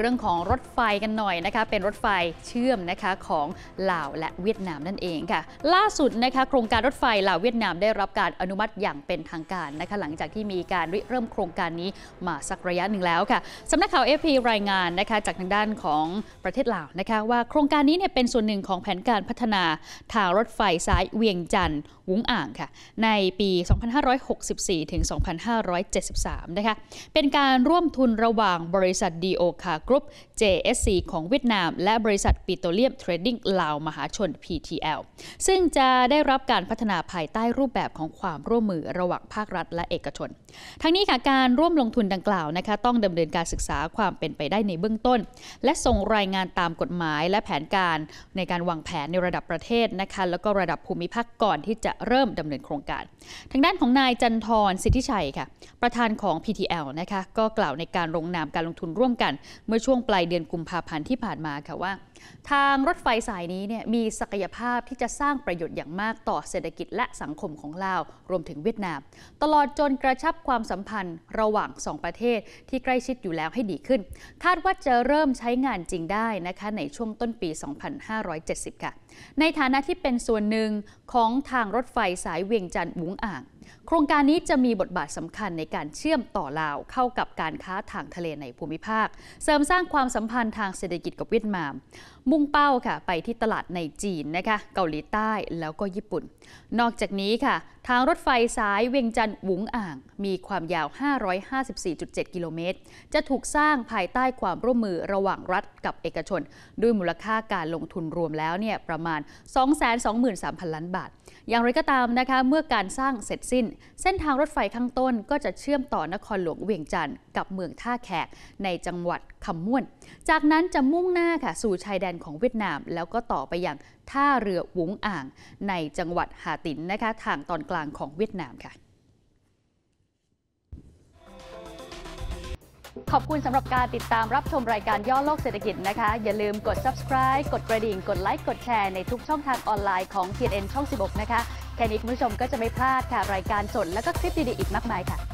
เรื่องของรถไฟกันหน่อยนะคะ เป็นรถไฟเชื่อมนะคะของลาวและเวียดนามนั่นเองค่ะ ล่าสุดนะคะ โครงการรถไฟลาวเวียดนามได้รับการอนุมัติอย่างเป็นทางการนะคะ หลังจากที่มีการริเริ่มโครงการนี้มาสักระยะหนึ่งแล้วค่ะสำนักข่าวเอฟรายงานนะคะ จากทางด้านของประเทศลาวนะคะ ว่าโครงการนี้เนี่ยเป็นส่วนหนึ่งของแผนการพัฒนาทางรถไฟสายเวียงจันทร์วุ้งอ่างค่ะในปี 2564 ถึง 2573 นะคะเป็นการร่วมทุนระหว่างบริษัทดีโอคากรุ๊ป JSC ของเวียดนาม และบริษัทปิโตรเลียม เทรดดิ้งลาวมหาชน PTL ซึ่งจะได้รับการพัฒนาภายใต้รูปแบบของความร่วมมือระหว่างภาครัฐและเอกชน ทั้งนี้ค่ะการร่วมลงทุนดังกล่าวนะคะต้องดำเนินการศึกษาความเป็นไปได้ในเบื้องต้น และส่งรายงานตามกฎหมายและแผนการในการวางแผนในระดับประเทศนะคะแล้วก็ระดับภูมิภาคก่อนที่จะเริ่มดำเนินโครงการ ทางด้านของนายจันทรสิทธิชัยค่ะประธานของ PTL นะคะก็กล่าวในการลงนามการลงทุนร่วมกันเมื่อช่วงปลายเดือนกุมภาพันธ์ที่ผ่านมาค่ะว่า ทางรถไฟสายนี้เนี่ยมีศักยภาพที่จะสร้างประโยชน์อย่างมากต่อเศรษฐกิจและสังคมของลาว รวมถึงเวียดนาม ตลอดจนกระชับความสัมพันธ์ระหว่าง 2 ประเทศที่ใกล้ชิดอยู่แล้วให้ดีขึ้น คาดว่าจะเริ่มใช้งานจริงได้นะคะในช่วงต้นปี 2570 ค่ะในฐานะที่เป็นส่วนหนึ่งของทางรถไฟสายเวียงจันทร์บุงอ่าง โครงการนี้จะมีบทบาทสำคัญในการเชื่อมต่อลาวเข้ากับการค้าทางทะเลในภูมิภาคเสริมสร้างความสัมพันธ์ทางเศรษฐกิจกับเวียดนาม มุ่งเป้าค่ะไปที่ตลาดในจีนนะคะ เกาหลีใต้แล้วก็ญี่ปุ่น นอกจากนี้ค่ะ ทางรถไฟสายเวียงจันทร์หวุงอ่าง มีความยาว 554.7 กิโลเมตร จะถูกสร้างภายใต้ความร่วมมือระหว่างรัฐกับเอกชน ด้วยมูลค่าการลงทุนรวมแล้วเนี่ยประมาณ 223,000 ล้านบาท อย่างไรก็ตามนะคะเมื่อการสร้างเสร็จสิ้น เส้นทางรถไฟข้างต้น ก็จะเชื่อมต่อนครหลวงเวียงจันทร์กับเมืองท่าแขกในจังหวัดคำม่วนจากนั้นจะมุ่งหน้าค่ะสู่ชายแดนของเวียดนามแล้วก็ต่อไปอยังท่าเรือหวงอ่างในจังหวัดหาตินนะคะทางตอนกลางของเวียดนามค่ะ ขอบคุณสำหรับการติดตามรับชมรายการย่อโลกเศรษฐกิจนะคะอย่าลืมกด subscribe กดกระดิ่งกดไลค์กดแชร์ในทุกช่องทางออนไลน์ของ TNN ช่อง16นะคะแค่นี้คุณผู้ชมก็จะไม่พลาดค่ะรายการสดและก็คลิปดีๆอีกมากมายค่ะ